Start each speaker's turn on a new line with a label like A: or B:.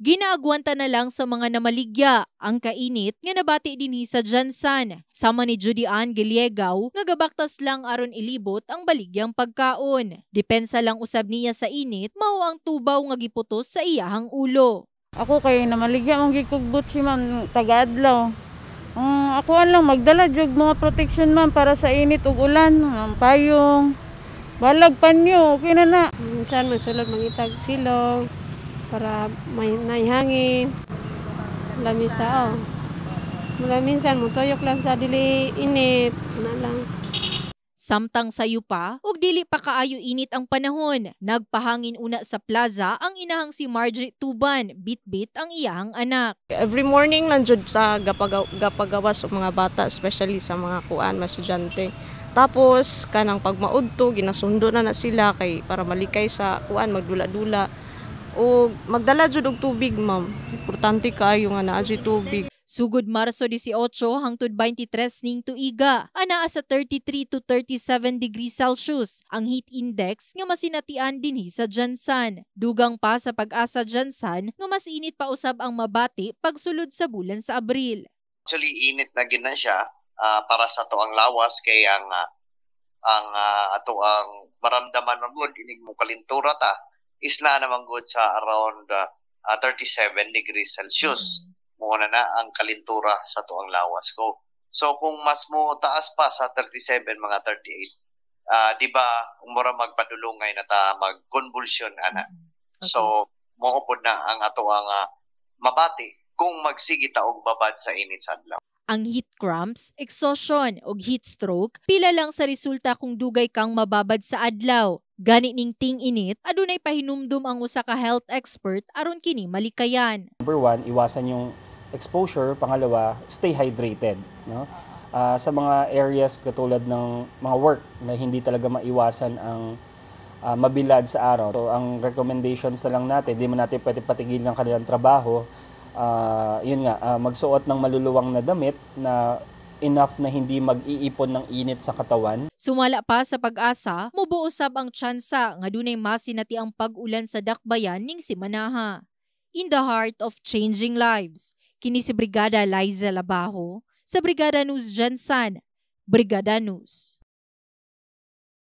A: ginaagwanta na lang sa mga namaligya ang kainit nga nabati dinhi sa Jansan. Sama ni Judy Ann Giliegaw, nga gabaktas lang aron ilibot ang baligyang pagkaon. Depensa lang usab niya sa init, mao ang tubaw nga giputos sa iyahang ulo.
B: Ako kay namaligya ang gikugbot si ma'am tagadlaw. Um, mm, ako lang magdala jug mga protection man para sa init ug ulan, um, payong, balag panyo, okay na na. Minsan masulod mangitag silog para may naihangin lamisa oh. Mula minsan mutuyok lang
A: sa dili init na lang. Samtang sayo pa, ug dili pa kaayo init ang panahon. Nagpahangin una sa plaza ang inahang si Marjorie Tuban,
B: bitbit -bit ang iyang anak. Every morning nanjud sa gapagawas o mga bata, especially sa mga kuan, masudyante. Tapos kanang pagmaudto, ginasundo na na sila kay para malikay sa kuan magdula-dula o magdala jud og tubig ma'am importante kaayo nga naa tubig Sugod Marso 18 hangtod
A: 23 ning tuiga, ana sa 33 to 37 degrees Celsius ang heat index nga masinatian dinhi sa Jansan. Dugang pa sa pag-asa Jansan nga mas init pa usab ang Mabati pagsulod sa bulan sa Abril.
C: Actually init na ginan siya uh, para sa to ang lawas kay ang uh, ang uh, ato ang maramdaman ng good inig mo kalintura ta is na namang good sa around uh, ah, 37 degrees Celsius. mm Muna na ang kalintura sa tuang lawas ko. So kung mas mo taas pa sa 37 mga 38, uh, ah, di ba umura magpadulungay na ta magconvulsion ana. Mm-hmm. So moupod na ang ato ang uh, mabati kung magsigita og babad sa init sa adlaw
A: ang heat cramps, exhaustion o heat stroke, pila lang sa resulta kung dugay kang mababad sa adlaw. Gani ning ting init, adunay pahinumdum ang usa ka health expert aron kini malikayan.
D: Number one, iwasan yung exposure. Pangalawa, stay hydrated. No? Uh, sa mga areas katulad ng mga work na hindi talaga maiwasan ang uh, mabilad sa araw. So, ang recommendations na lang natin, di mo natin pwede patigil ng kanilang trabaho uh, yun nga, uh, magsuot ng maluluwang na damit na enough na hindi mag-iipon ng init sa katawan.
A: Sumala pa sa pag-asa, mubo usab ang tsansa nga dunay masinati ang pag-ulan sa Dakbayan ning Simanaha. In the heart of changing lives, kini si Brigada Liza Labaho sa Brigada News Jensen, Brigada News.